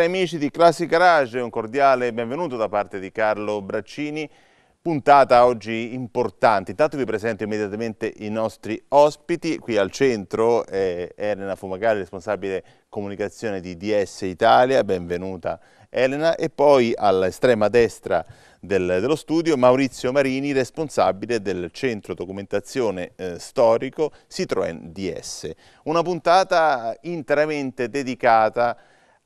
Cari amici di Classic Garage, un cordiale benvenuto da parte di Carlo Braccini. Puntata oggi importante. Intanto vi presento immediatamente i nostri ospiti. Qui al centro è Elena Fumagalli, responsabile comunicazione di DS Italia. Benvenuta Elena. E poi all'estrema destra del, dello studio Maurizio Marini, responsabile del centro documentazione eh, storico Citroën DS. Una puntata interamente dedicata a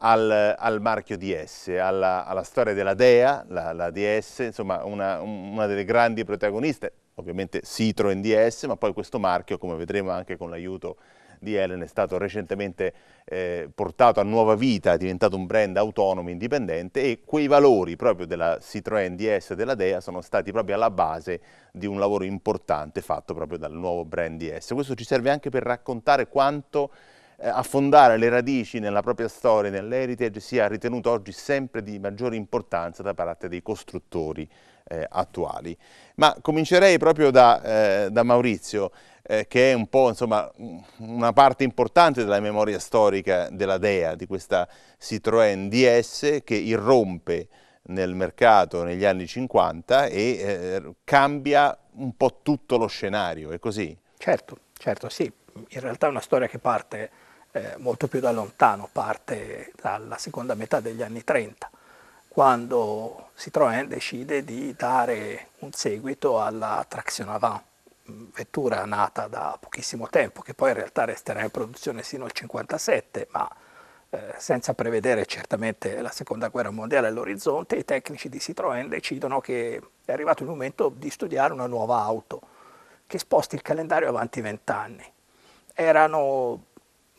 al, al marchio DS, alla, alla, storia della Dea, la, la DS, insomma una, una delle grandi protagoniste, ovviamente Citroen DS, ma poi questo marchio, come vedremo anche con l'aiuto di Ellen, è stato recentemente eh, portato a nuova vita, è diventato un brand autonomo, indipendente e quei valori proprio della Citroen DS e della DEA sono stati proprio alla base di un lavoro importante fatto proprio dal nuovo brand DS. Questo ci serve anche per raccontare quanto eh, affondare le radici nella propria storia, nell'heritage, sia ritenuto oggi sempre di maggiore importanza da parte dei costruttori eh, attuali. Ma comincerei proprio da, eh, da Maurizio, eh, che è un po' insomma, una parte importante della memoria storica della DEA, di questa Citroën DS che irrompe nel mercato negli anni 50 e eh, cambia un po' tutto lo scenario, è così? Certo, certo, sì. In realtà è una storia che parte eh, molto più da lontano, parte dalla seconda metà degli anni 30, quando Citroën decide di dare un seguito alla Traction Avant, vettura nata da pochissimo tempo, che poi in realtà resterà in produzione sino al 57, ma eh, senza prevedere certamente la seconda guerra mondiale all'orizzonte, i tecnici di Citroën decidono che è arrivato il momento di studiare una nuova auto che sposti il calendario avanti vent'anni. Erano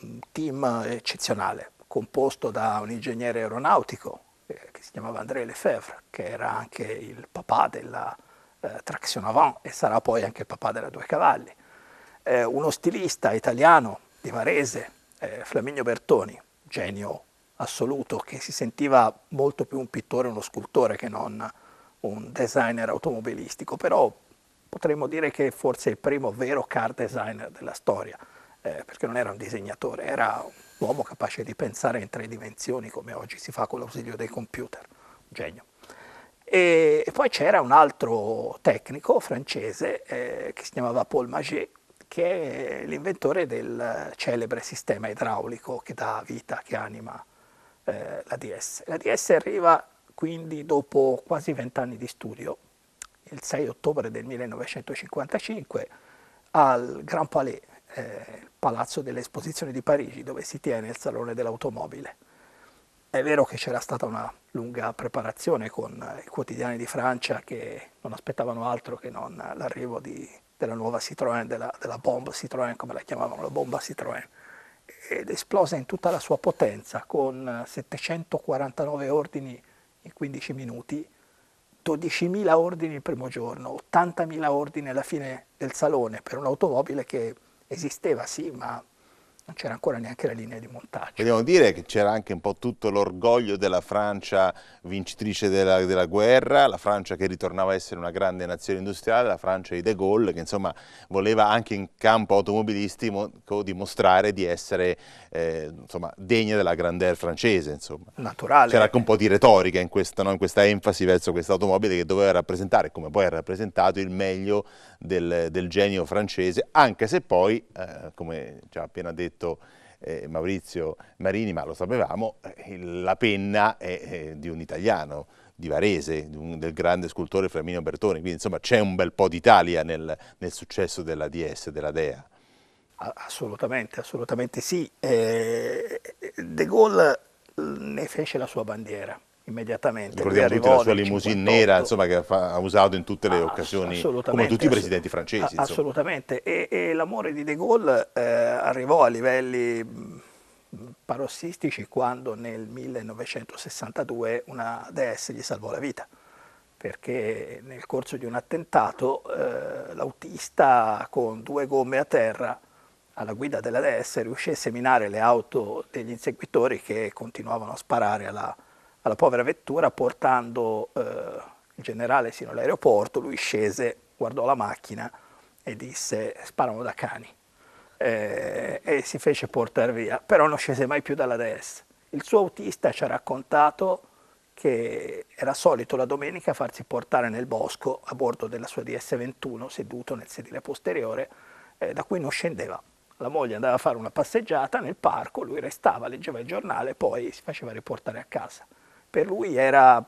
un team eccezionale, composto da un ingegnere aeronautico eh, che si chiamava André Lefebvre, che era anche il papà della eh, Traction Avant e sarà poi anche il papà della Due Cavalli, eh, uno stilista italiano di Varese, eh, Flaminio Bertoni, genio assoluto, che si sentiva molto più un pittore, uno scultore che non un designer automobilistico, però potremmo dire che forse è il primo vero car designer della storia eh, perché non era un disegnatore, era un uomo capace di pensare in tre dimensioni come oggi si fa con l'ausilio dei computer, un genio. E, e poi c'era un altro tecnico francese eh, che si chiamava Paul Maget, che è l'inventore del celebre sistema idraulico che dà vita, che anima eh, la DS. La DS arriva quindi dopo quasi vent'anni di studio, il 6 ottobre del 1955, al Grand Palais eh, Palazzo delle Esposizioni di Parigi, dove si tiene il Salone dell'Automobile. È vero che c'era stata una lunga preparazione con i quotidiani di Francia che non aspettavano altro che non l'arrivo di, della nuova Citroën, della, della, bomba Citroën, come la chiamavano, la bomba Citroën, ed esplosa in tutta la sua potenza con 749 ordini in 15 minuti, 12.000 ordini il primo giorno, 80.000 ordini alla fine del salone per un'automobile che esisteva sì, ma non c'era ancora neanche la linea di montaggio. Vogliamo dire che c'era anche un po' tutto l'orgoglio della Francia vincitrice della, della, guerra, la Francia che ritornava a essere una grande nazione industriale, la Francia di De Gaulle che insomma voleva anche in campo automobilistico dimostrare di essere eh, insomma, degna della grandeur francese. Insomma. Naturale. C'era anche un po' di retorica in questa, no? in questa enfasi verso questa automobile che doveva rappresentare, come poi ha rappresentato, il meglio del, del genio francese, anche se poi, eh, come ci ha appena detto eh, Maurizio Marini, ma lo sapevamo, eh, la penna è, è di un italiano, di Varese, del grande scultore Flaminio Bertoni, quindi insomma c'è un bel po' d'Italia nel, nel, successo della DS, della Dea. Assolutamente, assolutamente sì. Eh, De Gaulle ne fece la sua bandiera immediatamente. Ricordiamo tutti la sua limousine 58... nera insomma, che ha usato in tutte le ah, occasioni, come tutti i presidenti francesi. assolutamente, e, e l'amore di De Gaulle eh, arrivò a livelli mm, parossistici quando nel 1962 una DS gli salvò la vita perché nel corso di un attentato eh, l'autista con due gomme a terra alla guida della DS riuscì a seminare le auto degli inseguitori che continuavano a sparare alla, alla povera vettura portando eh, il generale sino all'aeroporto, lui scese, guardò la macchina e disse sparano da cani eh, e si fece portare via, però non scese mai più dalla DS. Il suo autista ci ha raccontato che era solito la domenica farsi portare nel bosco a bordo della sua DS-21 seduto nel sedile posteriore eh, da cui non scendeva. La moglie andava a fare una passeggiata nel parco, lui restava, leggeva il giornale e poi si faceva riportare a casa per lui era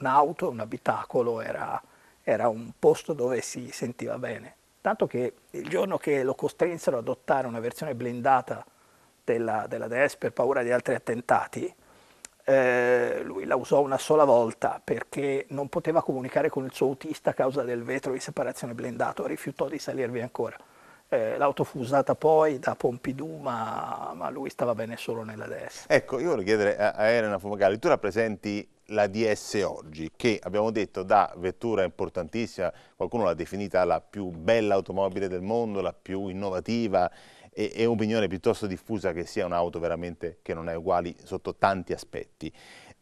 un'auto, un abitacolo, era, era un posto dove si sentiva bene. Tanto che il giorno che lo costrinsero ad adottare una versione blindata della, della DS per paura di altri attentati, eh, lui la usò una sola volta perché non poteva comunicare con il suo autista a causa del vetro di separazione blindato, rifiutò di salirvi ancora. Eh, l'auto fu usata poi da Pompidou, ma, ma, lui stava bene solo nella DS. Ecco, io vorrei chiedere a, Elena Fumagalli, tu rappresenti la DS oggi, che abbiamo detto da vettura importantissima, qualcuno l'ha definita la più bella automobile del mondo, la più innovativa, e, è un'opinione piuttosto diffusa che sia un'auto veramente che non è uguale sotto tanti aspetti.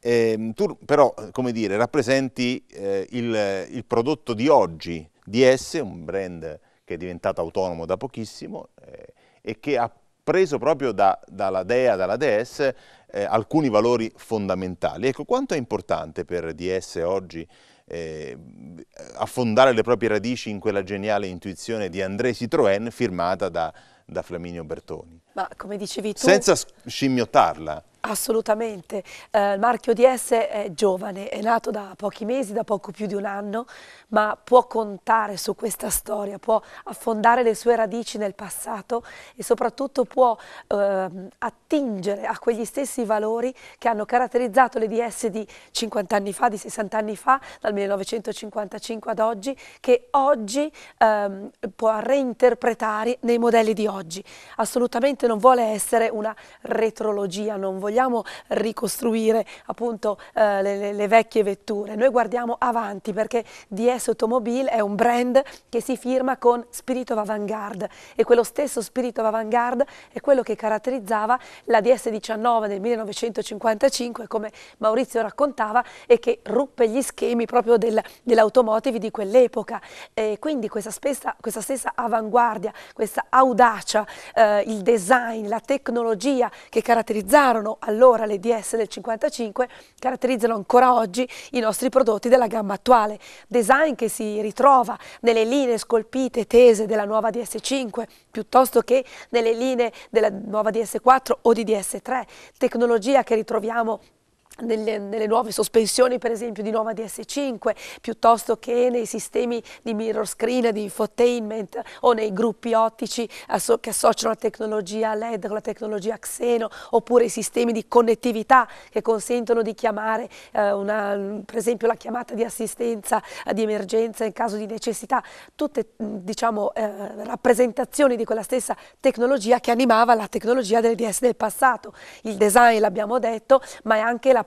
Eh, tu però, come dire, rappresenti eh, il, il prodotto di oggi, DS, un brand che è diventato autonomo da pochissimo eh, e che ha preso proprio da, dalla dea, dalla DS, eh, alcuni valori fondamentali. Ecco, quanto è importante per DS oggi eh, affondare le proprie radici in quella geniale intuizione di André Citroën firmata da, da Flaminio Bertoni? Ma come dicevi tu... Senza scimmiotarla. Assolutamente, eh, il marchio DS è giovane, è nato da pochi mesi, da poco più di un anno, ma può contare su questa storia, può affondare le sue radici nel passato e soprattutto può eh, attingere a quegli stessi valori che hanno caratterizzato le DS di 50 anni fa, di 60 anni fa, dal 1955 ad oggi, che oggi eh, può reinterpretare nei modelli di oggi. Assolutamente non vuole essere una retrologia, non vogliamo vogliamo ricostruire appunto eh, le, le, vecchie vetture, noi guardiamo avanti perché DS Automobile è un brand che si firma con spirito avanguard e quello stesso spirito avanguard è quello che caratterizzava la DS19 del 1955 come Maurizio raccontava e che ruppe gli schemi proprio del, dell'automotive di quell'epoca e quindi questa stessa, questa stessa avanguardia, questa audacia, eh, il design, la tecnologia che caratterizzarono allora le DS del 55 caratterizzano ancora oggi i nostri prodotti della gamma attuale. Design che si ritrova nelle linee scolpite e tese della nuova DS5 piuttosto che nelle linee della nuova DS4 o di DS3. Tecnologia che ritroviamo nelle, nelle, nuove sospensioni per esempio di nuova DS5 piuttosto che nei sistemi di mirror screen, di infotainment o nei gruppi ottici asso che associano la tecnologia LED con la tecnologia Xeno oppure i sistemi di connettività che consentono di chiamare eh, una, per esempio la chiamata di assistenza eh, di emergenza in caso di necessità tutte diciamo, eh, rappresentazioni di quella stessa tecnologia che animava la tecnologia delle DS del passato il design l'abbiamo detto ma è anche la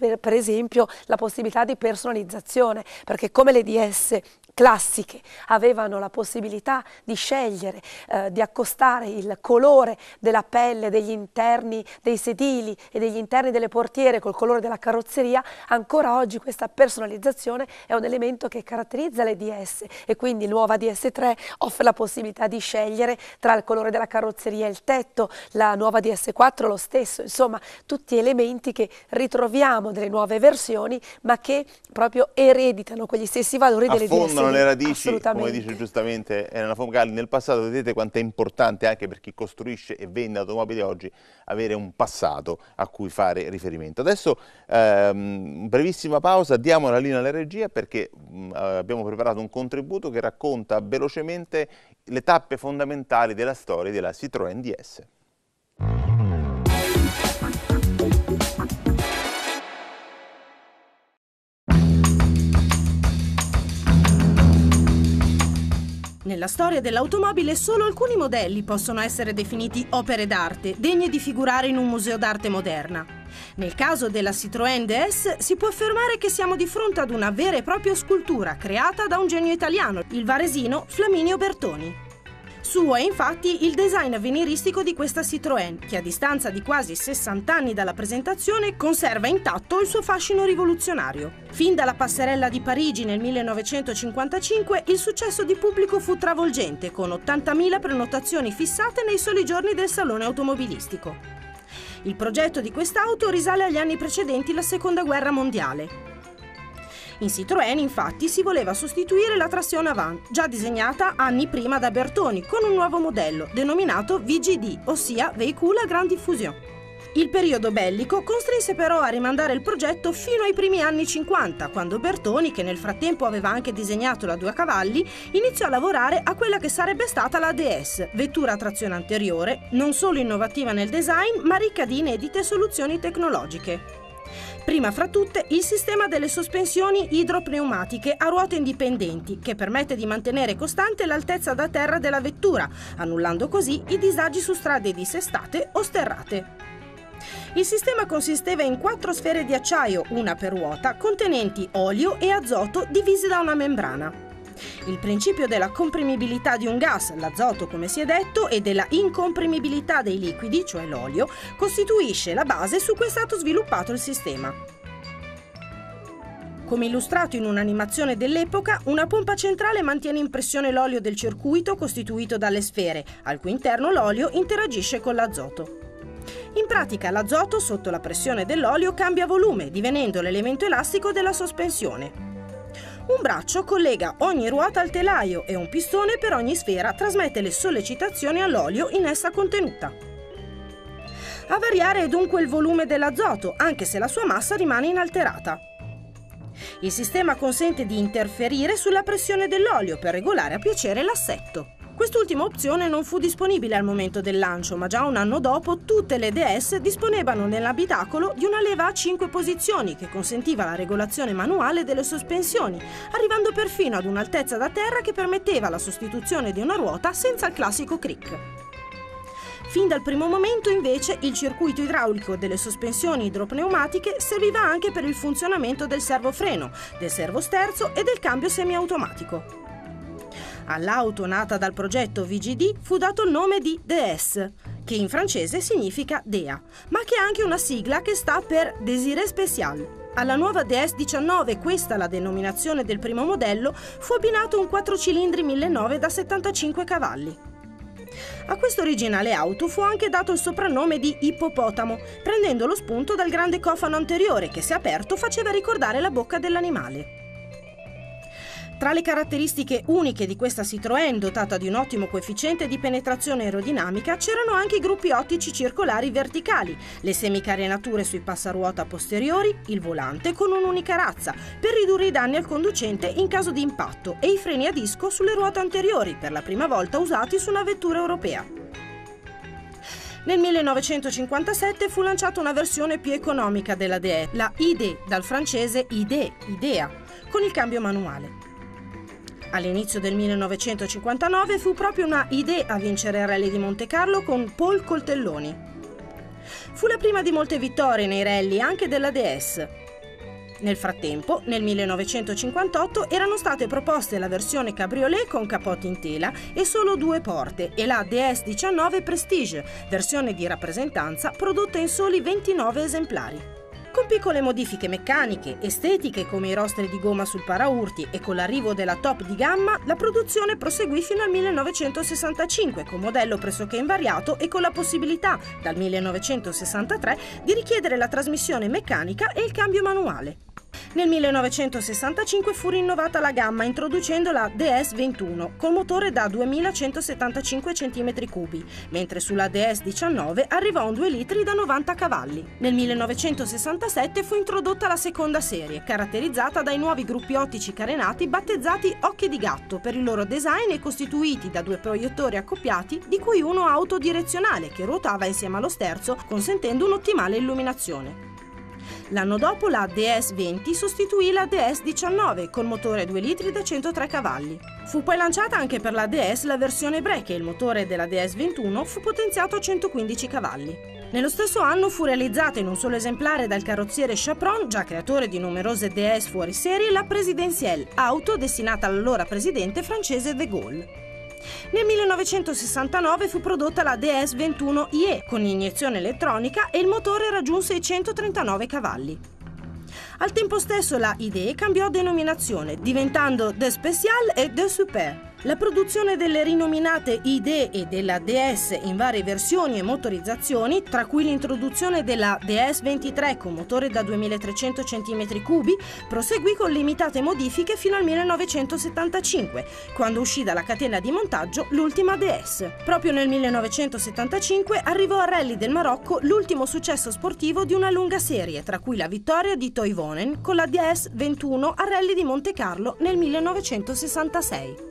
per, per esempio la possibilità di personalizzazione, perché come le DS classiche avevano la possibilità di scegliere, eh, di accostare il colore della pelle, degli interni dei sedili e degli interni delle portiere col colore della carrozzeria, ancora oggi questa personalizzazione è un elemento che caratterizza le DS e quindi nuova DS3 offre la possibilità di scegliere tra il colore della carrozzeria e il tetto, la nuova DS4 lo stesso, insomma tutti elementi che ritroviamo sono delle nuove versioni, ma che proprio ereditano quegli stessi valori Affondano delle diverse Affondano le radici, come dice giustamente Elena Fogali, nel passato vedete quanto è importante anche per chi costruisce e vende automobili oggi avere un passato a cui fare riferimento. Adesso ehm, brevissima pausa, diamo la linea alla regia perché mh, mm, eh, abbiamo preparato un contributo che racconta velocemente le tappe fondamentali della storia della Citroën DS. Nella storia dell'automobile solo alcuni modelli possono essere definiti opere d'arte, degne di figurare in un museo d'arte moderna. Nel caso della Citroën DS si può affermare che siamo di fronte ad una vera e propria scultura creata da un genio italiano, il varesino Flaminio Bertoni. Suo è infatti il design avveniristico di questa Citroën, che a distanza di quasi 60 anni dalla presentazione conserva intatto il suo fascino rivoluzionario. Fin dalla passerella di Parigi nel 1955 il successo di pubblico fu travolgente, con 80.000 prenotazioni fissate nei soli giorni del salone automobilistico. Il progetto di quest'auto risale agli anni precedenti la Seconda Guerra Mondiale. In Citroën infatti si voleva sostituire la trazione avant, già disegnata anni prima da Bertoni, con un nuovo modello, denominato VGD, ossia Veicula Grande Diffusion. Il periodo bellico costrinse però a rimandare il progetto fino ai primi anni 50, quando Bertoni, che nel frattempo aveva anche disegnato la Due Cavalli, iniziò a lavorare a quella che sarebbe stata la DS, vettura a trazione anteriore, non solo innovativa nel design, ma ricca di inedite soluzioni tecnologiche. Prima fra tutte il sistema delle sospensioni idropneumatiche a ruote indipendenti che permette di mantenere costante l'altezza da terra della vettura, annullando così i disagi su strade dissestate o sterrate. Il sistema consisteva in quattro sfere di acciaio, una per ruota, contenenti olio e azoto divisi da una membrana. Il principio della comprimibilità di un gas, l'azoto come si è detto, e della incomprimibilità dei liquidi, cioè l'olio, costituisce la base su cui è stato sviluppato il sistema. Come illustrato in un'animazione dell'epoca, una pompa centrale mantiene in pressione l'olio del circuito costituito dalle sfere, al cui interno l'olio interagisce con l'azoto. In pratica l'azoto sotto la pressione dell'olio cambia volume, divenendo l'elemento elastico della sospensione. Un braccio collega ogni ruota al telaio e un pistone per ogni sfera trasmette le sollecitazioni all'olio in essa contenuta. A variare è dunque il volume dell'azoto, anche se la sua massa rimane inalterata. Il sistema consente di interferire sulla pressione dell'olio per regolare a piacere l'assetto. Quest'ultima opzione non fu disponibile al momento del lancio, ma già un anno dopo tutte le DS disponevano nell'abitacolo di una leva a 5 posizioni che consentiva la regolazione manuale delle sospensioni, arrivando perfino ad un'altezza da terra che permetteva la sostituzione di una ruota senza il classico crick. Fin dal primo momento invece il circuito idraulico delle sospensioni idropneumatiche serviva anche per il funzionamento del servofreno, del servosterzo e del cambio semiautomatico. All'auto nata dal progetto VGD fu dato il nome di DS, che in francese significa Dea, ma che è anche una sigla che sta per Désiré Special. Alla nuova DS19, questa la denominazione del primo modello, fu abbinato un 4 cilindri 1009 da 75 cavalli. A questo originale auto fu anche dato il soprannome di ippopotamo, prendendo lo spunto dal grande cofano anteriore che se aperto faceva ricordare la bocca dell'animale. Tra le caratteristiche uniche di questa Citroën, dotata di un ottimo coefficiente di penetrazione aerodinamica, c'erano anche i gruppi ottici circolari verticali, le semicarenature sui passaruota posteriori, il volante con un'unica razza, per ridurre i danni al conducente in caso di impatto e i freni a disco sulle ruote anteriori, per la prima volta usati su una vettura europea. Nel 1957 fu lanciata una versione più economica della DE, la IDE, dal francese IDE, IDEA, con il cambio manuale. All'inizio del 1959 fu proprio una idea a vincere il Rally di Monte Carlo con Paul Coltelloni. Fu la prima di molte vittorie nei rally anche della DS. Nel frattempo, nel 1958 erano state proposte la versione cabriolet con capote in tela e solo due porte e la DS19 Prestige, versione di rappresentanza prodotta in soli 29 esemplari con piccole modifiche meccaniche, estetiche come i rostri di gomma sul paraurti e con l'arrivo della top di gamma, la produzione proseguì fino al 1965 con modello pressoché invariato e con la possibilità, dal 1963, di richiedere la trasmissione meccanica e il cambio manuale. Nel 1965 fu rinnovata la gamma introducendo la DS21 col motore da 2175 cm3, mentre sulla DS19 arrivò un 2 litri da 90 cavalli. Nel 1967 fu introdotta la seconda serie, caratterizzata dai nuovi gruppi ottici carenati battezzati Occhi di Gatto per il loro design e costituiti da due proiettori accoppiati, di cui uno autodirezionale che ruotava insieme allo sterzo, consentendo un'ottimale illuminazione. L'anno dopo la DS-20 sostituì la DS-19 con motore 2 litri da 103 cavalli. Fu poi lanciata anche per la DS la versione break e il motore della DS-21 fu potenziato a 115 cavalli. Nello stesso anno fu realizzata in un solo esemplare dal carrozziere Chapron, già creatore di numerose DS fuori serie, la Presidentielle, auto destinata all'allora presidente francese De Gaulle. Nel 1969 fu prodotta la DS21IE con iniezione elettronica e il motore raggiunse i 139 cavalli. Al tempo stesso la IDE cambiò denominazione, diventando De Special e De Super. La produzione delle rinominate ID e della DS in varie versioni e motorizzazioni, tra cui l'introduzione della DS23 con motore da 2300 cm3, proseguì con limitate modifiche fino al 1975, quando uscì dalla catena di montaggio l'ultima DS. Proprio nel 1975 arrivò a Rally del Marocco l'ultimo successo sportivo di una lunga serie, tra cui la vittoria di Toivonen con la DS21 a Rally di Monte Carlo nel 1966.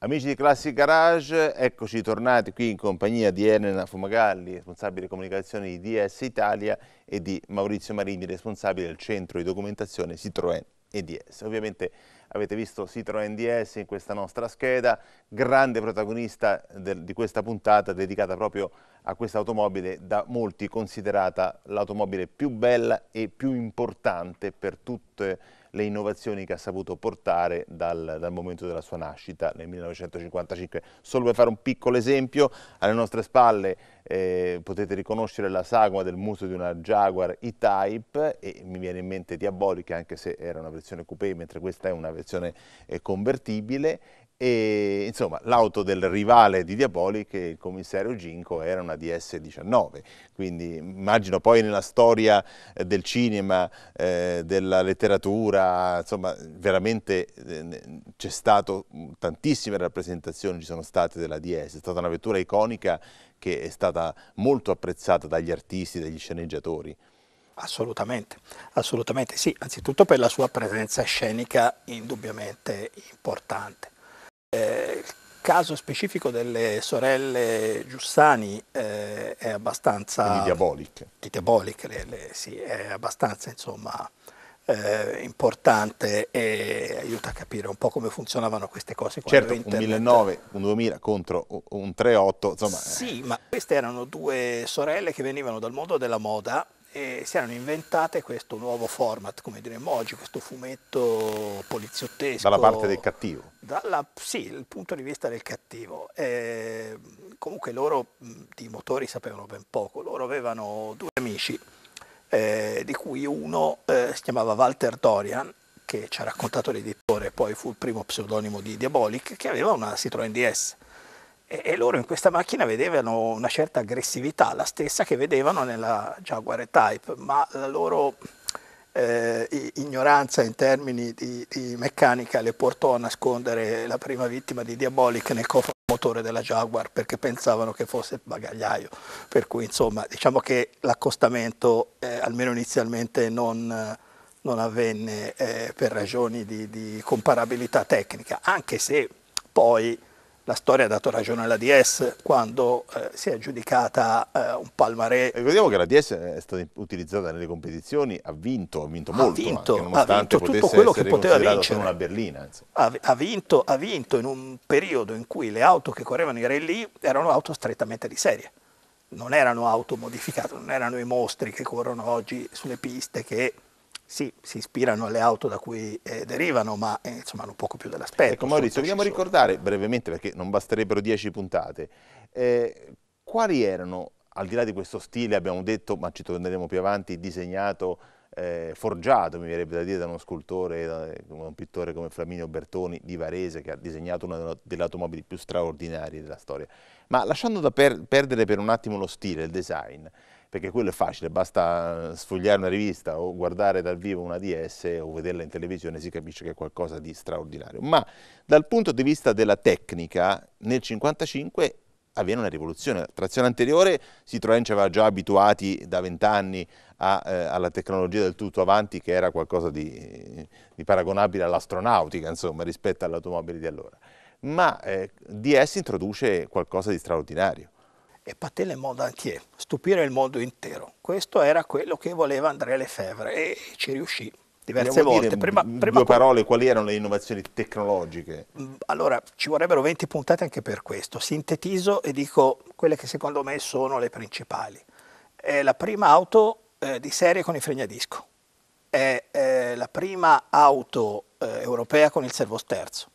Amici di Classic Garage, eccoci tornati qui in compagnia di Elena Fumagalli, responsabile comunicazione di DS Italia e di Maurizio Marini, responsabile del centro di documentazione Citroën EDS. Ovviamente avete visto Citroën DS in questa nostra scheda, grande protagonista del, di questa puntata dedicata proprio a questa automobile da molti considerata l'automobile più bella e più importante per tutte le le innovazioni che ha saputo portare dal, dal momento della sua nascita nel 1955. Solo per fare un piccolo esempio, alle nostre spalle eh, potete riconoscere la sagoma del muso di una Jaguar E-Type e mi viene in mente diabolica anche se era una versione coupé mentre questa è una versione eh, convertibile e insomma l'auto del rivale di Diaboli che il commissario Ginco era una DS-19 quindi immagino poi nella storia eh, del cinema eh, della letteratura insomma veramente eh, c'è stato mm, tantissime rappresentazioni ci sono state della DS è stata una vettura iconica che è stata molto apprezzata dagli artisti dagli sceneggiatori Assolutamente, assolutamente sì, anzitutto per la sua presenza scenica indubbiamente importante il eh, caso specifico delle sorelle Giussani eh, è abbastanza... diaboliche. Di diaboliche, le, le, sì, è abbastanza insomma, eh, importante e aiuta a capire un po' come funzionavano queste cose. Certo, internet... un 1009, un 2000 contro un 38, insomma... Sì, eh. ma queste erano due sorelle che venivano dal mondo della moda e si erano inventate questo nuovo format, come diremmo oggi, questo fumetto poliziottesco. Dalla parte del cattivo. Dalla, sì, dal punto di vista del cattivo. E comunque loro di motori sapevano ben poco, loro avevano due amici, eh, di cui uno eh, si chiamava Walter Dorian, che ci ha raccontato l'editore, poi fu il primo pseudonimo di Diabolic, che aveva una Citroen DS e, loro in questa macchina vedevano una certa aggressività, la stessa che vedevano nella Jaguar Type, ma la loro eh, ignoranza in termini di, di, meccanica le portò a nascondere la prima vittima di Diabolic nel cofano motore della Jaguar perché pensavano che fosse il bagagliaio, per cui insomma diciamo che l'accostamento eh, almeno inizialmente non non avvenne eh, per ragioni di, di comparabilità tecnica, anche se poi la storia ha dato ragione alla DS quando eh, si è aggiudicata eh, un palmarè. Ricordiamo che la DS è stata utilizzata nelle competizioni, ha vinto, ha vinto molto, ha vinto, anche, nonostante ha vinto tutto quello che poteva vincere. Una berlina, ha, ha, vinto, ha vinto in un periodo in cui le auto che correvano i rally erano auto strettamente di serie. Non erano auto modificate, non erano i mostri che corrono oggi sulle piste che sì, si ispirano alle auto da cui eh, derivano, ma eh, insomma hanno poco più dell'aspetto. Ecco Maurizio, vogliamo ricordare brevemente, perché non basterebbero dieci puntate, eh, quali erano, al di là di questo stile, abbiamo detto, ma ci torneremo più avanti, disegnato, eh, forgiato, mi verrebbe da dire, da uno scultore, da un pittore come Flaminio Bertoni di Varese, che ha disegnato una delle automobili più straordinarie della storia. Ma lasciando da per perdere per un attimo lo stile, il design, perché quello è facile, basta sfogliare una rivista o guardare dal vivo una DS o vederla in televisione, si capisce che è qualcosa di straordinario. Ma dal punto di vista della tecnica, nel 1955 avviene una rivoluzione. La trazione anteriore Citroën ci cioè, aveva già abituati da vent'anni eh, alla tecnologia del tutto avanti, che era qualcosa di, di paragonabile all'astronautica, insomma, rispetto alle automobili di allora. Ma eh, DS introduce qualcosa di straordinario e pâté le monde entier, stupire il mondo intero. Questo era quello che voleva Andrea Lefebvre e ci riuscì diverse Vogliamo volte. Prima, prima due parole, quali erano le innovazioni tecnologiche? Mm, allora, ci vorrebbero 20 puntate anche per questo. Sintetizzo e dico quelle che secondo me sono le principali. È la prima auto eh, di serie con i freni a disco. È eh, la prima auto eh, europea con il servosterzo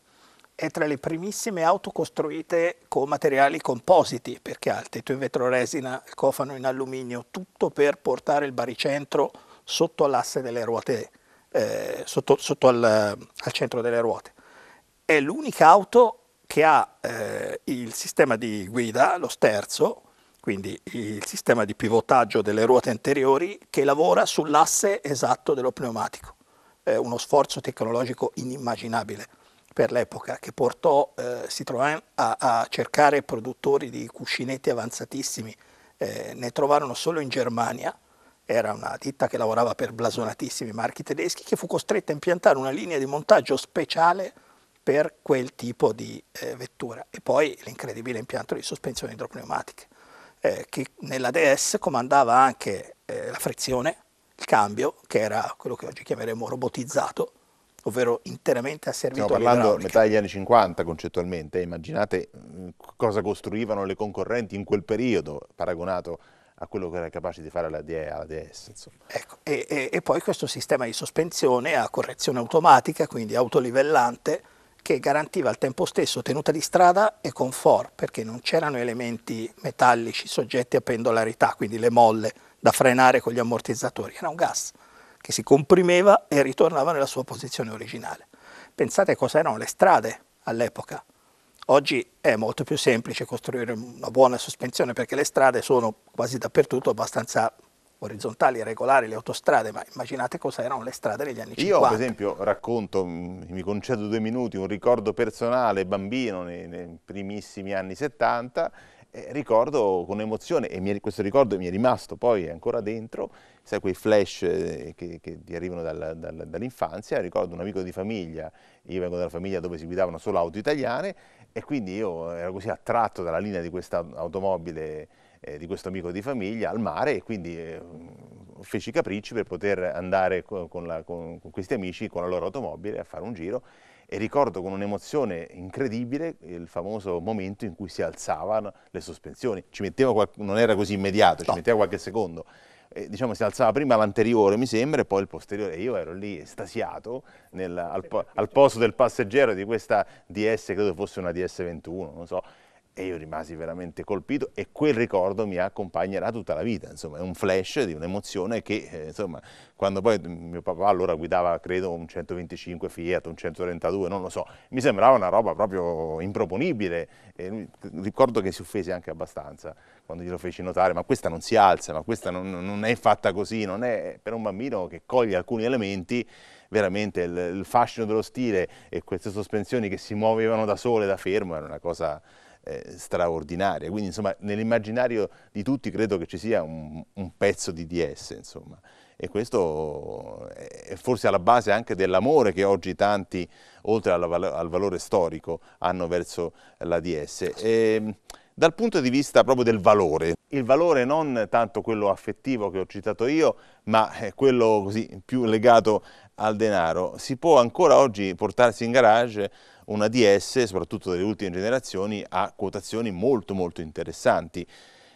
è tra le primissime auto costruite con materiali compositi, perché ha il tetto in vetro resina, il cofano in alluminio, tutto per portare il baricentro sotto l'asse delle ruote, eh, sotto, sotto al, al, centro delle ruote. È l'unica auto che ha eh, il sistema di guida, lo sterzo, quindi il sistema di pivotaggio delle ruote anteriori che lavora sull'asse esatto dello pneumatico. È uno sforzo tecnologico inimmaginabile per l'epoca, che portò eh, Citroën a, a, cercare produttori di cuscinetti avanzatissimi. Eh, ne trovarono solo in Germania, era una ditta che lavorava per blasonatissimi marchi tedeschi, che fu costretta a impiantare una linea di montaggio speciale per quel tipo di eh, vettura. E poi l'incredibile impianto di sospensioni idropneumatiche, eh, che nella DS comandava anche eh, la frizione, il cambio, che era quello che oggi chiameremo robotizzato, ovvero interamente a asservito Stiamo parlando metà degli anni 50 concettualmente, immaginate mm, cosa costruivano le concorrenti in quel periodo paragonato a quello che era capace di fare la, DE, la DS. Ecco, e, e, e, poi questo sistema di sospensione a correzione automatica, quindi autolivellante, che garantiva al tempo stesso tenuta di strada e confort, perché non c'erano elementi metallici soggetti a pendolarità, quindi le molle da frenare con gli ammortizzatori, era un gas che si comprimeva e ritornava nella sua posizione originale. Pensate cosa erano le strade all'epoca. Oggi è molto più semplice costruire una buona sospensione perché le strade sono quasi dappertutto abbastanza orizzontali, regolari, le autostrade, ma immaginate cosa erano le strade negli anni Io, 50. Io per esempio racconto, mm, mi concedo due minuti, un ricordo personale bambino nei, nei primissimi anni 70 eh, ricordo con emozione, e mi, questo ricordo mi è rimasto poi ancora dentro, sai quei flash eh, che, che ti arrivano dalla, dalla, dall'infanzia, ricordo un amico di famiglia, io vengo da una famiglia dove si guidavano solo auto italiane e quindi io ero così attratto dalla linea di questa automobile eh, di questo amico di famiglia al mare e quindi eh, feci capricci per poter andare con, la, con, con questi amici con la loro automobile a fare un giro e ricordo con un'emozione incredibile il famoso momento in cui si alzavano le sospensioni. Qualche, non era così immediato, ci metteva qualche secondo. E, diciamo si alzava prima l'anteriore mi sembra e poi il posteriore io ero lì estasiato nel, al, al, posto del passeggero di questa DS credo fosse una DS21 non so e io rimasi veramente colpito e quel ricordo mi accompagnerà tutta la vita, insomma è un flash di un'emozione che eh, insomma quando poi mio papà allora guidava credo un 125 Fiat, un 132, non lo so, mi sembrava una roba proprio improponibile, e ricordo che si offese anche abbastanza quando glielo feci notare, ma questa non si alza, ma questa non, non è fatta così, non è per un bambino che coglie alcuni elementi veramente il, il fascino dello stile e queste sospensioni che si muovevano da sole, da fermo, era una cosa eh, straordinaria. Quindi insomma nell'immaginario di tutti credo che ci sia un, un pezzo di DS insomma. E questo è forse alla base anche dell'amore che oggi tanti, oltre alla, al valore storico, hanno verso la DS. E, ehm, dal punto di vista proprio del valore. Il valore non tanto quello affettivo che ho citato io, ma eh, quello così più legato al denaro. Si può ancora oggi portarsi in garage una DS, soprattutto delle ultime generazioni, ha quotazioni molto molto interessanti.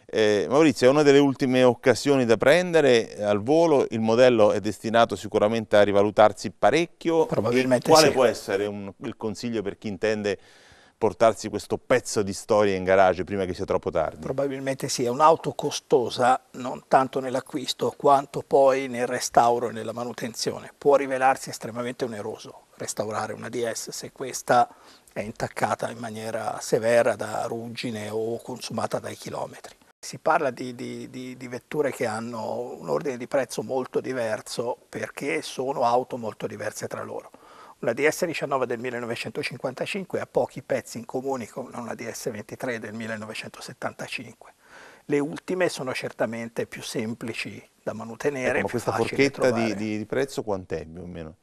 Eh, Maurizio, è una delle ultime occasioni da prendere al volo, il modello è destinato sicuramente a rivalutarsi parecchio. Probabilmente Quale sì. può essere un, il consiglio per chi intende portarsi questo pezzo di storia in garage prima che sia troppo tardi? Probabilmente sì, è un'auto costosa non tanto nell'acquisto quanto poi nel restauro e nella manutenzione. Può rivelarsi estremamente oneroso restaurare una DS se questa è intaccata in maniera severa da ruggine o consumata dai chilometri. Si parla di, di, di, di, vetture che hanno un ordine di prezzo molto diverso perché sono auto molto diverse tra loro. Una DS19 del 1955 ha pochi pezzi in comune con una DS23 del 1975. Le ultime sono certamente più semplici da manutenere. Ecco, ma questa forchetta di, prezzo quant'è più o meno?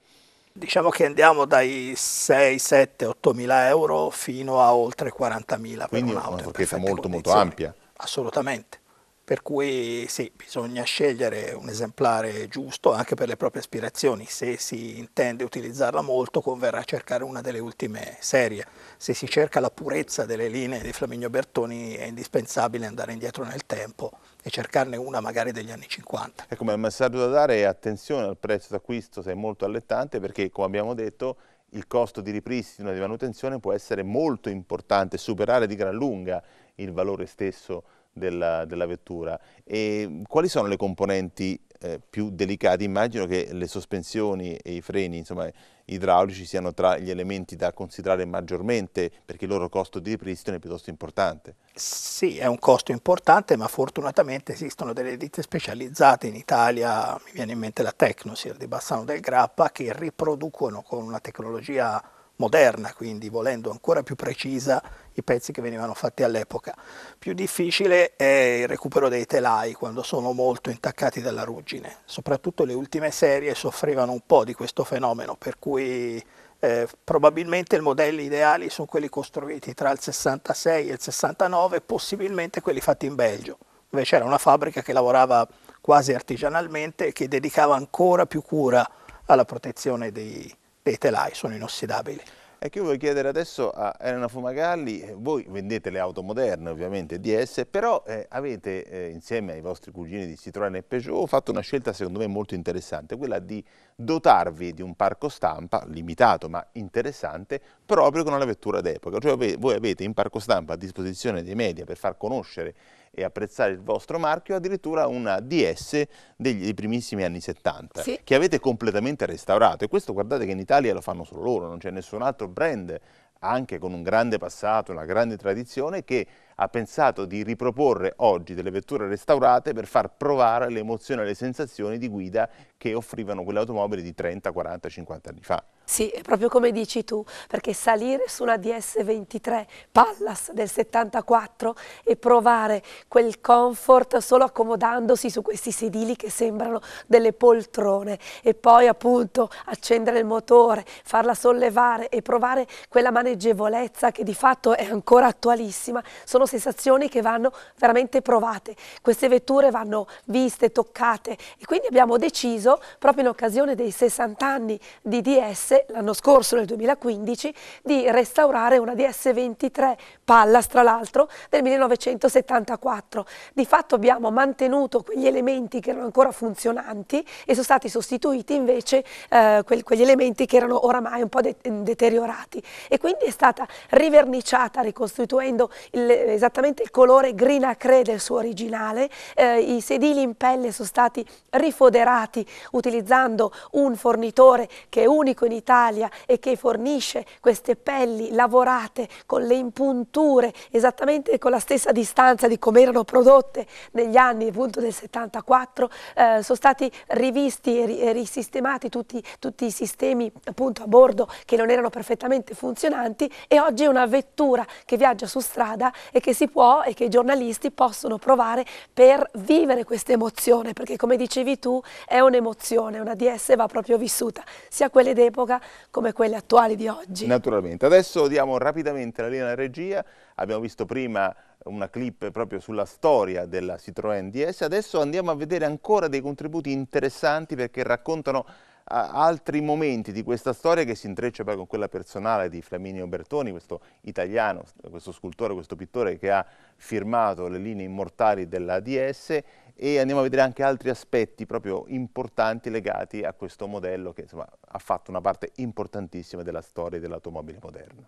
Diciamo che andiamo dai 6, 7, 8 mila euro fino a oltre 40 mila per un'auto. Quindi una un'auto molto condizioni. molto ampia. Assolutamente. Per cui sì, bisogna scegliere un esemplare giusto anche per le proprie aspirazioni. Se si intende utilizzarla molto converrà cercare una delle ultime serie. Se si cerca la purezza delle linee di Flaminio Bertoni è indispensabile andare indietro nel tempo e cercarne una magari degli anni 50. Ecco, ma il messaggio da dare è attenzione al prezzo d'acquisto se è molto allettante perché, come abbiamo detto, il costo di ripristino e di manutenzione può essere molto importante, superare di gran lunga il valore stesso della, della vettura. E quali sono le componenti eh, più delicate? Immagino che le sospensioni e i freni insomma, idraulici siano tra gli elementi da considerare maggiormente perché il loro costo di ripristino è piuttosto importante. Sì, è un costo importante, ma fortunatamente esistono delle ditte specializzate in Italia, mi viene in mente la Tecnosir di Bassano del Grappa, che riproducono con una tecnologia moderna, quindi volendo ancora più precisa i pezzi che venivano fatti all'epoca. Più difficile è il recupero dei telai quando sono molto intaccati dalla ruggine, soprattutto le ultime serie soffrivano un po' di questo fenomeno, per cui eh, probabilmente i modelli ideali sono quelli costruiti tra il 66 e il 69, possibilmente quelli fatti in Belgio, dove c'era una fabbrica che lavorava quasi artigianalmente e che dedicava ancora più cura alla protezione dei, dei telai, sono inossidabili. E che vuoi chiedere adesso a Elena Fumagalli, eh, voi vendete le auto moderne ovviamente DS, però eh, avete eh, insieme ai vostri cugini di Citroën e Peugeot fatto una scelta secondo me molto interessante, quella di dotarvi di un parco stampa limitato ma interessante proprio con una vettura d'epoca, cioè voi avete in parco stampa a disposizione dei media per far conoscere e apprezzare il vostro marchio, addirittura una DS dei primissimi anni 70, sì. che avete completamente restaurato. E questo guardate che in Italia lo fanno solo loro, non c'è nessun altro brand, anche con un grande passato, una grande tradizione, che ha pensato di riproporre oggi delle vetture restaurate per far provare le emozioni e le sensazioni di guida che offrivano quelle automobili di 30, 40, 50 anni fa. Sì, è proprio come dici tu, perché salire su una DS23 Pallas del 74 e provare quel comfort solo accomodandosi su questi sedili che sembrano delle poltrone e poi appunto accendere il motore, farla sollevare e provare quella maneggevolezza che di fatto è ancora attualissima, sono sono sensazioni che vanno veramente provate. Queste vetture vanno viste, toccate e quindi abbiamo deciso, proprio in occasione dei 60 anni di DS, l'anno scorso nel 2015, di restaurare una DS23 Pallas, tra l'altro, del 1974. Di fatto abbiamo mantenuto quegli elementi che erano ancora funzionanti e sono stati sostituiti invece eh, que quegli elementi che erano oramai un po' de deteriorati e quindi è stata riverniciata ricostituendo il, esattamente il colore grinacre del suo originale, eh, i sedili in pelle sono stati rifoderati utilizzando un fornitore che è unico in Italia e che fornisce queste pelli lavorate con le impunture esattamente con la stessa distanza di come erano prodotte negli anni appunto del 74, eh, sono stati rivisti e risistemati tutti, tutti i sistemi appunto a bordo che non erano perfettamente funzionanti e oggi è una vettura che viaggia su strada e che si può e che i giornalisti possono provare per vivere questa emozione, perché come dicevi tu è un'emozione, una DS va proprio vissuta, sia quelle d'epoca come quelle attuali di oggi. Naturalmente. Adesso diamo rapidamente la linea alla regia, abbiamo visto prima una clip proprio sulla storia della Citroën DS, adesso andiamo a vedere ancora dei contributi interessanti perché raccontano altri momenti di questa storia che si intreccia poi con quella personale di Flaminio Bertoni, questo italiano, questo scultore, questo pittore che ha firmato le linee immortali dell'ADS e andiamo a vedere anche altri aspetti proprio importanti legati a questo modello che insomma, ha fatto una parte importantissima della storia dell'automobile moderna.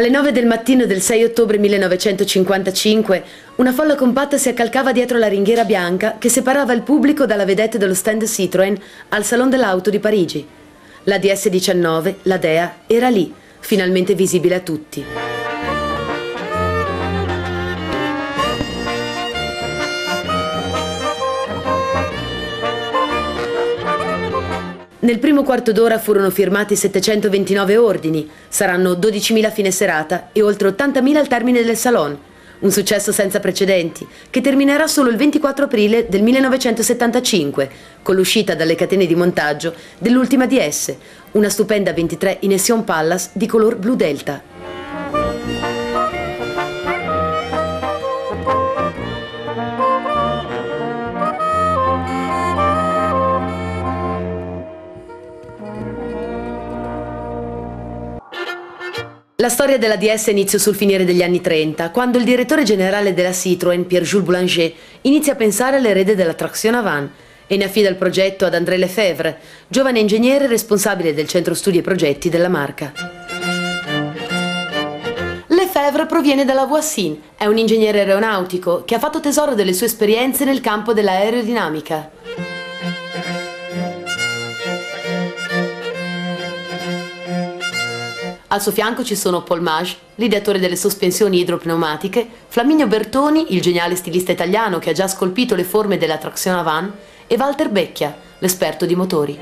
Alle 9 del mattino del 6 ottobre 1955, una folla compatta si accalcava dietro la ringhiera bianca che separava il pubblico dalla vedette dello stand Citroën al Salon dell'Auto di Parigi. La DS-19, la DEA, era lì, finalmente visibile a tutti. Nel primo quarto d'ora furono firmati 729 ordini, saranno 12.000 fine serata e oltre 80.000 al termine del salon. Un successo senza precedenti, che terminerà solo il 24 aprile del 1975, con l'uscita dalle catene di montaggio dell'ultima di esse, una stupenda 23 in Ession Palace di color blu delta. La storia della DS inizia sul finire degli anni 30, quando il direttore generale della Citroën, Pierre-Jules Boulanger, inizia a pensare all'erede della traction avant e ne affida il progetto ad André Lefebvre, giovane ingegnere responsabile del centro studi e progetti della marca. Lefebvre proviene dalla Voisin, è un ingegnere aeronautico che ha fatto tesoro delle sue esperienze nel campo dell'aerodinamica. Al suo fianco ci sono Paul Mage, l'ideatore delle sospensioni idropneumatiche, Flaminio Bertoni, il geniale stilista italiano che ha già scolpito le forme della trazione Avan, e Walter Becchia, l'esperto di motori.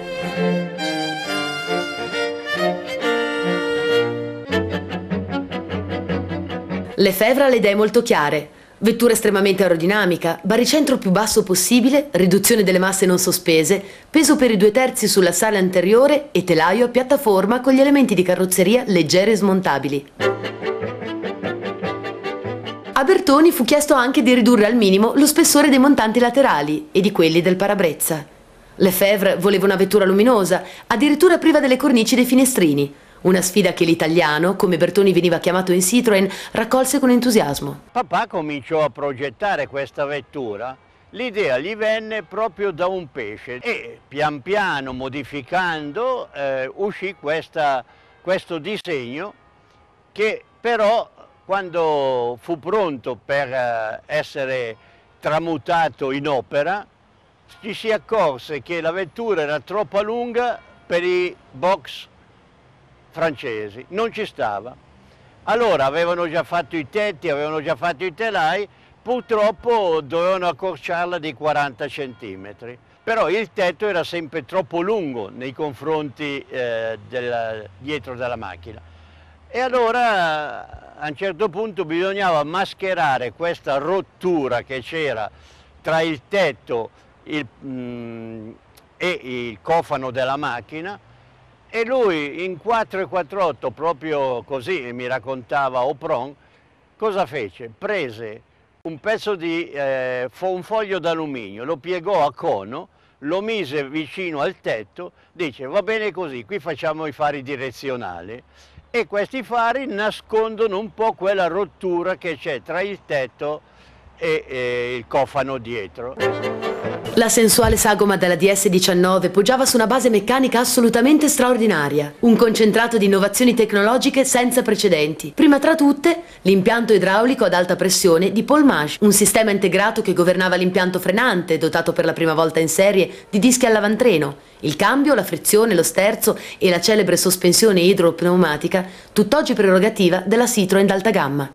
Lefebvre ha le idee molto chiare, Vettura estremamente aerodinamica, baricentro più basso possibile, riduzione delle masse non sospese, peso per i due terzi sulla sala anteriore e telaio a piattaforma con gli elementi di carrozzeria leggeri e smontabili. A Bertoni fu chiesto anche di ridurre al minimo lo spessore dei montanti laterali e di quelli del parabrezza. Lefebvre voleva una vettura luminosa, addirittura priva delle cornici dei finestrini, una sfida che l'italiano, come Bertoni veniva chiamato in Citroën, raccolse con entusiasmo. Papà cominciò a progettare questa vettura. L'idea gli venne proprio da un pesce e pian piano modificando eh, uscì questa, questo disegno che però quando fu pronto per eh, essere tramutato in opera ci si accorse che la vettura era troppo lunga per i box francesi, non ci stava. Allora avevano già fatto i tetti, avevano già fatto i telai, purtroppo dovevano accorciarla di 40 centimetri. Però il tetto era sempre troppo lungo nei confronti eh, della, dietro della macchina. E allora a un certo punto bisognava mascherare questa rottura che c'era tra il tetto il, mm, e il cofano della macchina e lui in 448, proprio così, mi raccontava Opron, cosa fece? Prese un pezzo di eh, un foglio d'alluminio, lo piegò a cono, lo mise vicino al tetto, dice va bene così, qui facciamo i fari direzionali e questi fari nascondono un po' quella rottura che c'è tra il tetto e, e il cofano dietro. La sensuale sagoma della DS-19 poggiava su una base meccanica assolutamente straordinaria, un concentrato di innovazioni tecnologiche senza precedenti. Prima tra tutte, l'impianto idraulico ad alta pressione di Polmage, un sistema integrato che governava l'impianto frenante, dotato per la prima volta in serie di dischi all'avantreno. Il cambio, la frizione, lo sterzo e la celebre sospensione idropneumatica, tutt'oggi prerogativa della Citroën d'alta gamma.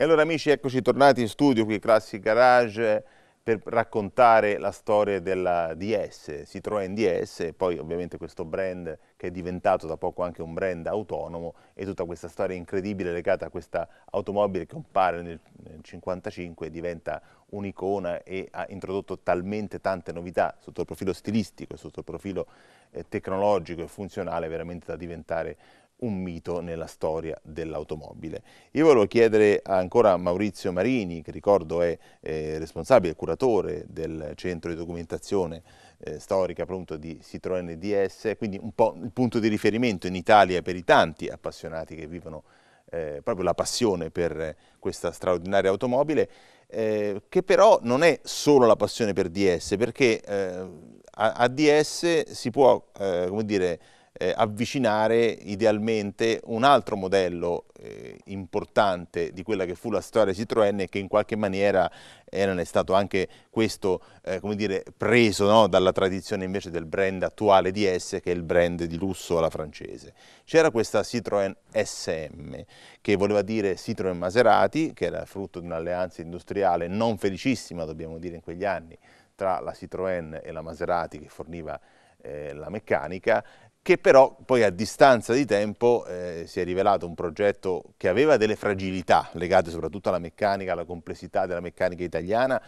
E allora amici, eccoci tornati in studio qui Classic Garage per raccontare la storia della DS, Citroën DS, e poi ovviamente questo brand che è diventato da poco anche un brand autonomo e tutta questa storia incredibile legata a questa automobile che compare nel 1955 diventa un'icona e ha introdotto talmente tante novità sotto il profilo stilistico, sotto il profilo eh, tecnologico e funzionale veramente da diventare un mito nella storia dell'automobile. Io volevo chiedere ancora a Maurizio Marini, che ricordo è eh, responsabile, curatore del centro di documentazione eh, storica appunto di Citroën DS, quindi un po' il punto di riferimento in Italia per i tanti appassionati che vivono eh, proprio la passione per questa straordinaria automobile, eh, che però non è solo la passione per DS, perché eh, a, a, DS si può, eh, come dire, eh, avvicinare idealmente un altro modello eh, importante di quella che fu la storia di Citroën e che in qualche maniera era, è stato anche questo eh, come dire, preso no, dalla tradizione invece del brand attuale di S che è il brand di lusso alla francese. C'era questa Citroën SM che voleva dire Citroën Maserati che era frutto di un'alleanza industriale non felicissima dobbiamo dire in quegli anni tra la Citroën e la Maserati che forniva eh, la meccanica che però poi a distanza di tempo eh, si è rivelato un progetto che aveva delle fragilità legate soprattutto alla meccanica, alla complessità della meccanica italiana,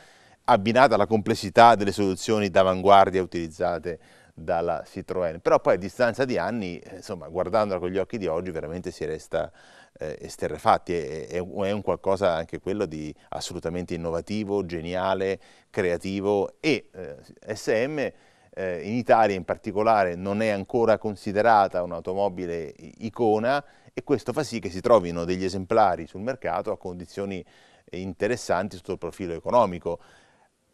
abbinata alla complessità delle soluzioni d'avanguardia utilizzate dalla Citroën. Però poi a distanza di anni, eh, insomma, guardandola con gli occhi di oggi, veramente si resta eh, esterrefatti. È, è, un qualcosa anche quello di assolutamente innovativo, geniale, creativo e eh, SM eh, in Italia in particolare non è ancora considerata un'automobile icona e questo fa sì che si trovino degli esemplari sul mercato a condizioni interessanti sotto il profilo economico.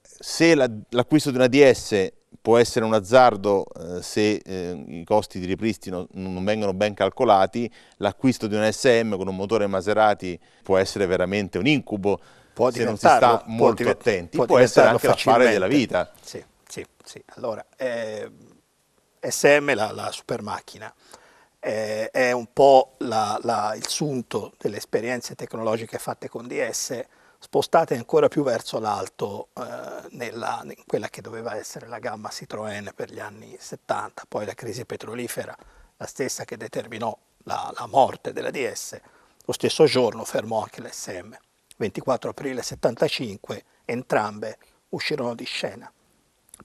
Se l'acquisto di una DS può essere un azzardo eh, se eh, i costi di ripristino non vengono ben calcolati, l'acquisto di una SM con un motore Maserati può essere veramente un incubo se non si sta molto attenti, può, può essere anche l'affare della vita. Sì. Sì, allora, eh, SM, la, la super macchina, eh, è un po' la, la, il sunto delle esperienze tecnologiche fatte con DS, spostate ancora più verso l'alto eh, nella, in quella che doveva essere la gamma Citroën per gli anni 70, poi la crisi petrolifera, la stessa che determinò la, la morte della DS, lo stesso giorno fermò anche l'SM. 24 aprile 75 entrambe uscirono di scena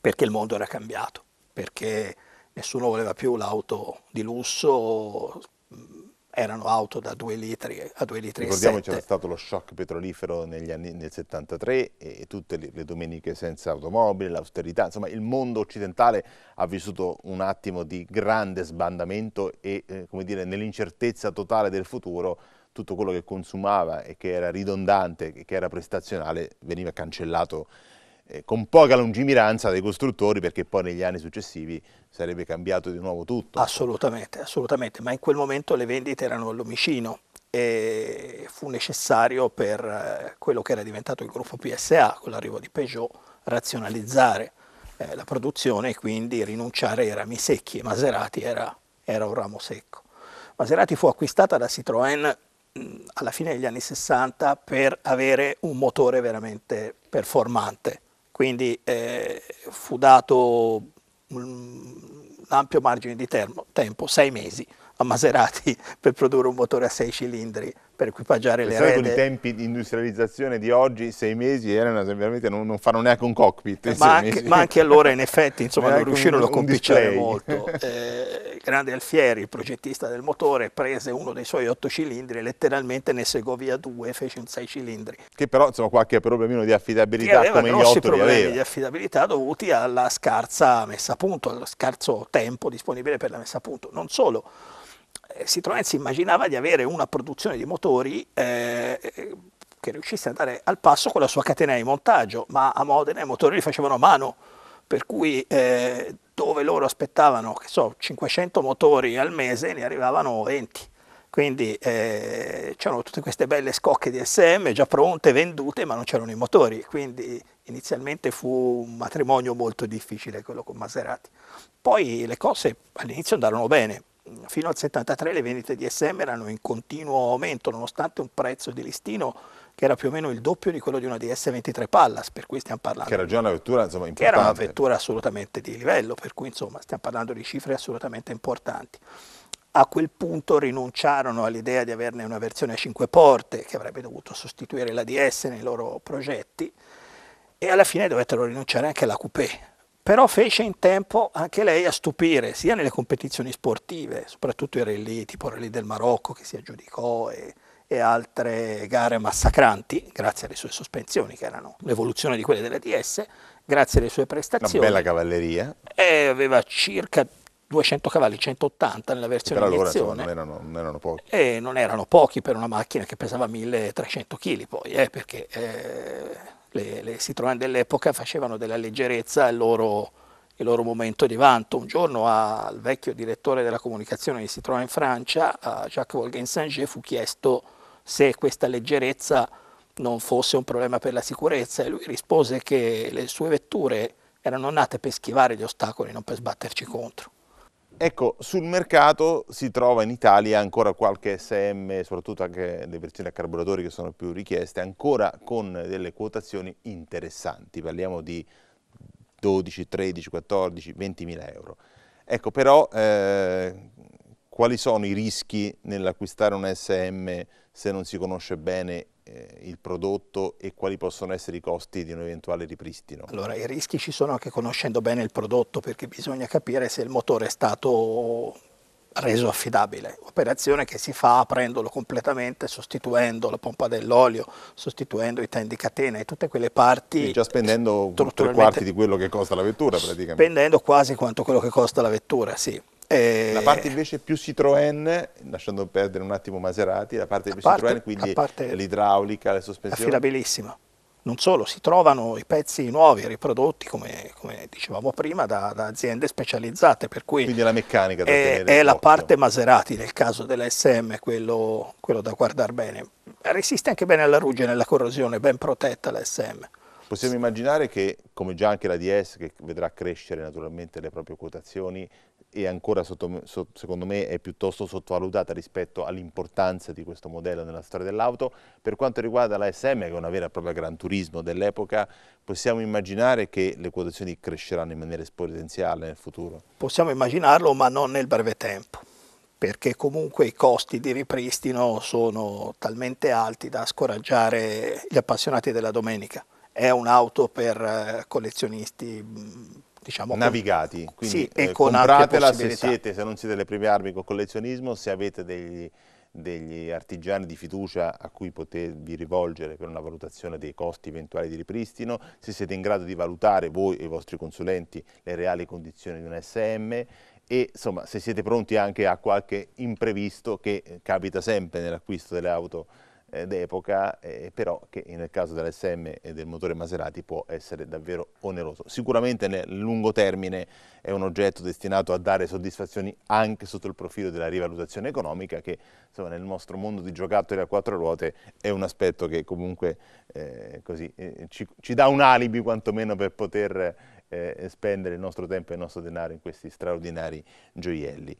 perché il mondo era cambiato, perché nessuno voleva più l'auto di lusso, mm, erano auto da 2 litri a 2 litri Ricordiamo e Ricordiamoci c'era stato lo shock petrolifero negli anni, nel 73 e tutte le, le domeniche senza automobili, l'austerità, insomma il mondo occidentale ha vissuto un attimo di grande sbandamento e eh, come dire nell'incertezza totale del futuro tutto quello che consumava e che era ridondante, che era prestazionale veniva cancellato eh, con poca lungimiranza dei costruttori perché poi negli anni successivi sarebbe cambiato di nuovo tutto. Assolutamente, assolutamente, ma in quel momento le vendite erano all'omicino e fu necessario per eh, quello che era diventato il gruppo PSA con l'arrivo di Peugeot razionalizzare eh, la produzione e quindi rinunciare ai rami secchi e Maserati era, era un ramo secco. Maserati fu acquistata da Citroën mm, alla fine degli anni 60 per avere un motore veramente performante quindi eh, fu dato un ampio margine di termo, tempo, sei mesi a Maserati per produrre un motore a sei cilindri per equipaggiare Pensate le rede. con i tempi di industrializzazione di oggi, sei mesi, erano, veramente non, non fanno neanche un cockpit. Ma anche, ma anche, allora in effetti insomma, non riuscirono a compicciare molto. Eh, grande Alfieri, il progettista del motore, prese uno dei suoi otto cilindri e letteralmente ne segò via due e fece un sei cilindri. Che però insomma, qualche problemino di affidabilità come gli otto problemi aveva. di affidabilità dovuti alla scarsa messa a punto, allo scarso tempo disponibile per la messa a punto. Non solo eh, Citroën si immaginava di avere una produzione di motori eh, eh, che riuscisse ad andare al passo con la sua catena di montaggio, ma a Modena i motori li facevano a mano, per cui eh, dove loro aspettavano so, 500 motori al mese ne arrivavano 20. Quindi eh, c'erano tutte queste belle scocche di SM già pronte, vendute, ma non c'erano i motori. Quindi inizialmente fu un matrimonio molto difficile quello con Maserati. Poi le cose all'inizio andarono bene, fino al 73 le vendite di SM erano in continuo aumento, nonostante un prezzo di listino che era più o meno il doppio di quello di una DS23 Pallas, per cui stiamo parlando. Che era già una vettura insomma, importante. Che era una vettura assolutamente di livello, per cui insomma, stiamo parlando di cifre assolutamente importanti. A quel punto rinunciarono all'idea di averne una versione a 5 porte, che avrebbe dovuto sostituire la DS nei loro progetti, e alla fine dovettero rinunciare anche alla coupé, però fece in tempo anche lei a stupire sia nelle competizioni sportive, soprattutto i rally tipo il rally del Marocco che si aggiudicò e, e, altre gare massacranti, grazie alle sue sospensioni che erano l'evoluzione di quelle della DS, grazie alle sue prestazioni. Una bella cavalleria. E aveva circa 200 cavalli, 180 nella versione allora, edizione. Insomma, non, erano, non erano, pochi. E non erano pochi per una macchina che pesava 1300 kg poi, eh, perché... Eh, le, le, si dell'epoca, facevano della leggerezza il loro, il loro, momento di vanto. Un giorno al vecchio direttore della comunicazione che si trova in Francia, a Jacques Volgen Sanger, fu chiesto se questa leggerezza non fosse un problema per la sicurezza e lui rispose che le sue vetture erano nate per schivare gli ostacoli, non per sbatterci contro. Ecco, sul mercato si trova in Italia ancora qualche SM, soprattutto anche le versioni a carburatori che sono più richieste, ancora con delle quotazioni interessanti, parliamo di 12, 13, 14, 20 mila euro. Ecco, però eh, quali sono i rischi nell'acquistare un SM se non si conosce bene eh, il prodotto e quali possono essere i costi di un eventuale ripristino? Allora i rischi ci sono anche conoscendo bene il prodotto perché bisogna capire se il motore è stato reso affidabile, operazione che si fa aprendolo completamente, sostituendo la pompa dell'olio, sostituendo i tendi catena e tutte quelle parti. E già spendendo tre quarti di quello che costa la vettura praticamente. Spendendo quasi quanto quello che costa la vettura, sì. Eh, la parte invece più Citroën, lasciando perdere un attimo Maserati, la parte più parte, Citroën, quindi l'idraulica, le sospensioni. Affidabilissima. Non solo, si trovano i pezzi nuovi, riprodotti, come, come dicevamo prima, da, da, aziende specializzate. Per cui Quindi la meccanica da è, è la parte Maserati, nel caso dell'SM, quello, quello da guardare bene. Resiste anche bene alla ruggine e alla corrosione, ben protetta l'SM. Possiamo immaginare che, come già anche la DS, che vedrà crescere naturalmente le proprie quotazioni, e ancora sotto, so, secondo me è piuttosto sottovalutata rispetto all'importanza di questo modello nella storia dell'auto. Per quanto riguarda la SM, che è una vera e propria gran turismo dell'epoca, possiamo immaginare che le quotazioni cresceranno in maniera esponenziale nel futuro? Possiamo immaginarlo, ma non nel breve tempo perché comunque i costi di ripristino sono talmente alti da scoraggiare gli appassionati della domenica. È un'auto per eh, collezionisti mm, diciamo, navigati, quindi sì, eh, compratela se, siete, se non siete le prime armi col collezionismo, se avete degli, degli artigiani di fiducia a cui potervi rivolgere per una valutazione dei costi eventuali di ripristino, se siete in grado di valutare voi e i vostri consulenti le reali condizioni di un SM e insomma se siete pronti anche a qualche imprevisto che eh, capita sempre nell'acquisto delle auto eh, d'epoca, eh, però che nel caso dell'SM e del motore Maserati può essere davvero oneroso. Sicuramente nel lungo termine è un oggetto destinato a dare soddisfazioni anche sotto il profilo della rivalutazione economica che insomma, nel nostro mondo di giocattoli a quattro ruote è un aspetto che comunque eh, così, eh, ci, ci, dà un alibi quantomeno per poter eh, spendere il nostro tempo e il nostro denaro in questi straordinari gioielli.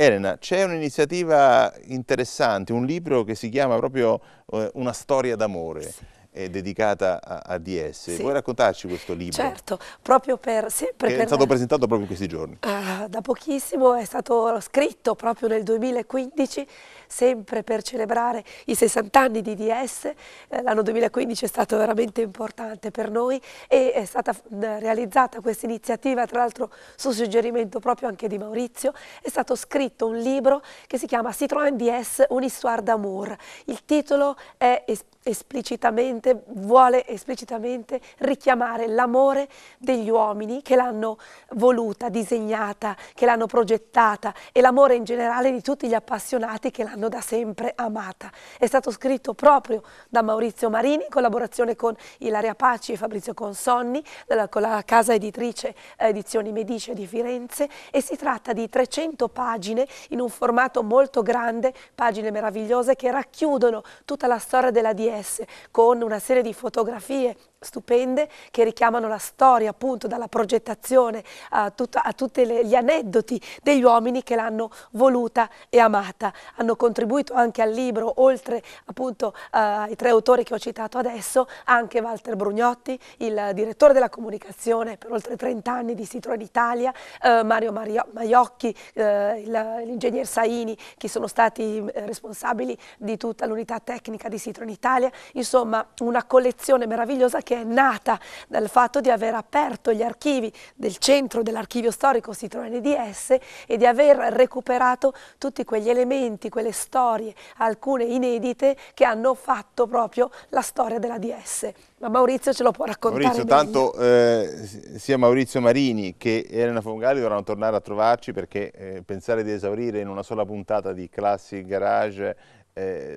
Elena, c'è un'iniziativa interessante, un libro che si chiama proprio eh, Una storia d'amore. Sì dedicata a, a DS. Sì. Vuoi raccontarci questo libro? Certo, proprio per sempre. Che per... è stato presentato proprio in questi giorni. Uh, da pochissimo, è stato scritto proprio nel 2015 sempre per celebrare i 60 anni di DS, eh, L'anno 2015 è stato veramente importante per noi e è stata realizzata questa iniziativa, tra l'altro su suggerimento proprio anche di Maurizio, è stato scritto un libro che si chiama Citroën DS, histoire d'amour. Il titolo è esplicitamente, vuole esplicitamente richiamare l'amore degli uomini che l'hanno voluta, disegnata, che l'hanno progettata e l'amore in generale di tutti gli appassionati che l'hanno l'hanno da sempre amata. È stato scritto proprio da Maurizio Marini in collaborazione con Ilaria Paci e Fabrizio Consonni, della, con la casa editrice eh, Edizioni Medice di Firenze e si tratta di 300 pagine in un formato molto grande, pagine meravigliose che racchiudono tutta la storia della DS con una serie di fotografie stupende che richiamano la storia appunto dalla progettazione a, tutta, a tutti gli aneddoti degli uomini che l'hanno voluta e amata. Hanno contribuito anche al libro, oltre appunto eh, ai tre autori che ho citato adesso, anche Walter Brugnotti, il direttore della comunicazione per oltre 30 anni di Citroen Italia, eh, Mario Mario Maiocchi, eh, l'ingegner Saini che sono stati eh, responsabili di tutta l'unità tecnica di Citroen Italia, insomma una collezione meravigliosa che che è nata dal fatto di aver aperto gli archivi del centro dell'archivio storico Citroen DS e di aver recuperato tutti quegli elementi, quelle storie, alcune inedite che hanno fatto proprio la storia della DS. Ma Maurizio ce lo può raccontare Maurizio, meglio. tanto eh, sia Maurizio Marini che Elena Fongali dovranno tornare a trovarci perché eh, pensare di esaurire in una sola puntata di Classic Garage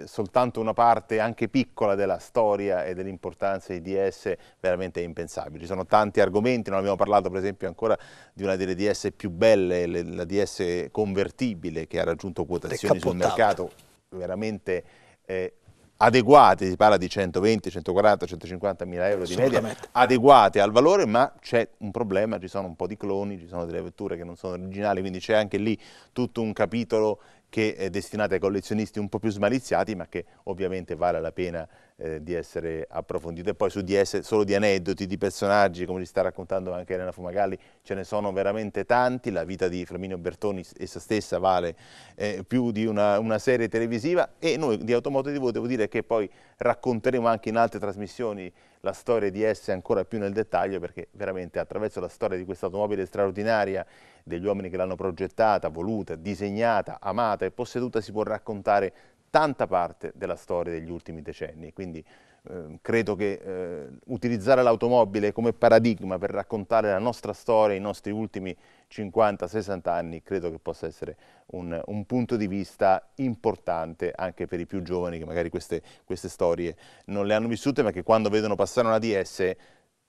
soltanto una parte anche piccola della storia e dell'importanza di DS veramente è impensabile. Ci sono tanti argomenti, non abbiamo parlato per esempio ancora di una delle DS più belle, le, la DS convertibile che ha raggiunto quotazioni sul mercato veramente eh, adeguate, si parla di 120, 140, 150 mila euro di media, adeguate al valore, ma c'è un problema, ci sono un po' di cloni, ci sono delle vetture che non sono originali, quindi c'è anche lì tutto un capitolo che è destinata ai collezionisti un po' più smaliziati, ma che ovviamente vale la pena eh, di essere approfondita. E poi su di esse solo di aneddoti, di personaggi, come ci sta raccontando anche Elena Fumagalli, ce ne sono veramente tanti. La vita di Flaminio Bertoni essa stessa vale eh, più di una, una, serie televisiva e noi di Automotivo devo dire che poi racconteremo anche in altre trasmissioni la storia di esse ancora più nel dettaglio perché veramente attraverso la storia di questa automobile straordinaria degli uomini che l'hanno progettata, voluta, disegnata, amata e posseduta si può raccontare tanta parte della storia degli ultimi decenni. Quindi eh, credo che eh, utilizzare l'automobile come paradigma per raccontare la nostra storia, i nostri ultimi 50-60 anni, credo che possa essere un, un, punto di vista importante anche per i più giovani che magari queste, queste storie non le hanno vissute, ma che quando vedono passare una DS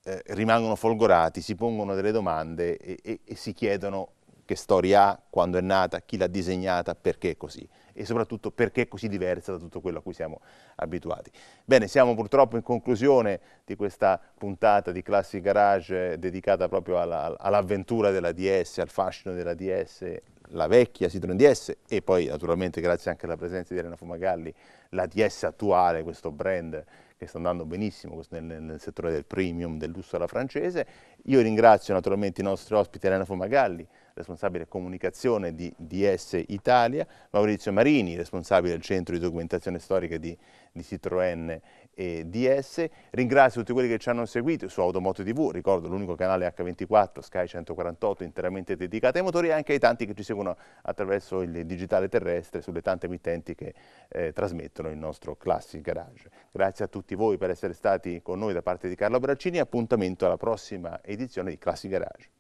eh, rimangono folgorati, si pongono delle domande e, e, e si chiedono che storia ha, quando è nata, chi l'ha disegnata, perché è così e soprattutto perché è così diversa da tutto quello a cui siamo abituati. Bene, siamo purtroppo in conclusione di questa puntata di Classic Garage eh, dedicata proprio all'avventura della DS, al fascino della DS, la vecchia Citroen DS e poi naturalmente grazie anche alla presenza di Elena Fumagalli, la DS attuale, questo brand che sta andando benissimo nel, nel, settore del premium, del lusso alla francese. Io ringrazio naturalmente i nostri ospiti Elena Fumagalli, responsabile comunicazione di DS Italia, Maurizio Marini, responsabile del centro di documentazione storica di, di Citroën e DS. Ringrazio tutti quelli che ci hanno seguito su Automoto TV, ricordo l'unico canale H24, Sky 148 interamente dedicato ai motori e anche ai tanti che ci seguono attraverso il digitale terrestre sulle tante emittenti che eh, trasmettono il nostro Classic Garage. Grazie a tutti voi per essere stati con noi da parte di Carlo Braccini appuntamento alla prossima edizione di Classic Garage.